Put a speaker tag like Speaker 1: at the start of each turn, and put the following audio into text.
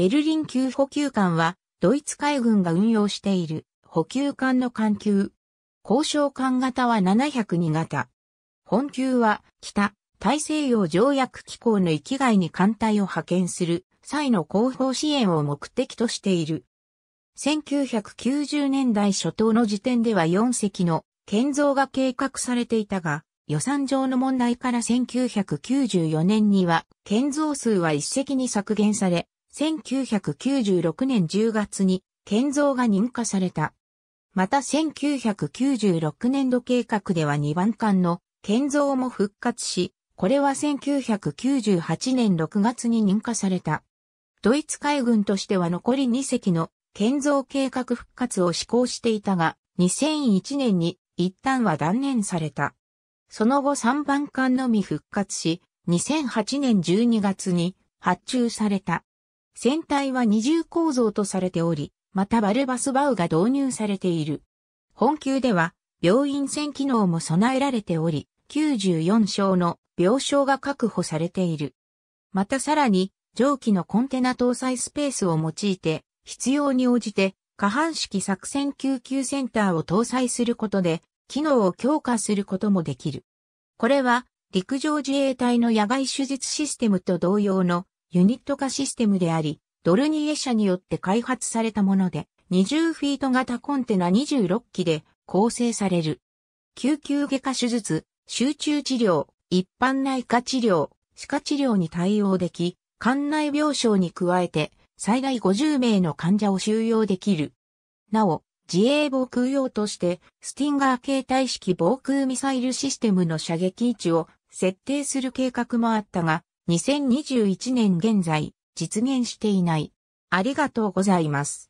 Speaker 1: ベルリン級補給艦は、ドイツ海軍が運用している補給艦の艦級。交渉艦型は702型。本級は、北、大西洋条約機構の域外に艦隊を派遣する際の後方支援を目的としている。1990年代初頭の時点では4隻の建造が計画されていたが、予算上の問題から1994年には建造数は1隻に削減され、1996年10月に建造が認可された。また1996年度計画では2番艦の建造も復活し、これは1998年6月に認可された。ドイツ海軍としては残り2隻の建造計画復活を施行していたが、2001年に一旦は断念された。その後3番艦のみ復活し、2008年12月に発注された。船体は二重構造とされており、またバルバスバウが導入されている。本級では、病院船機能も備えられており、94床の病床が確保されている。またさらに、蒸気のコンテナ搭載スペースを用いて、必要に応じて、下半式作戦救急センターを搭載することで、機能を強化することもできる。これは、陸上自衛隊の野外手術システムと同様のユニット化システムであり、ドルニエ社によって開発されたもので、20フィート型コンテナ26機で構成される。救急外科手術、集中治療、一般内科治療、歯科治療に対応でき、館内病床に加えて最大50名の患者を収容できる。なお、自衛防空用として、スティンガー携帯式防空ミサイルシステムの射撃位置を設定する計画もあったが、2021年現在、実現していない。ありがとうございます。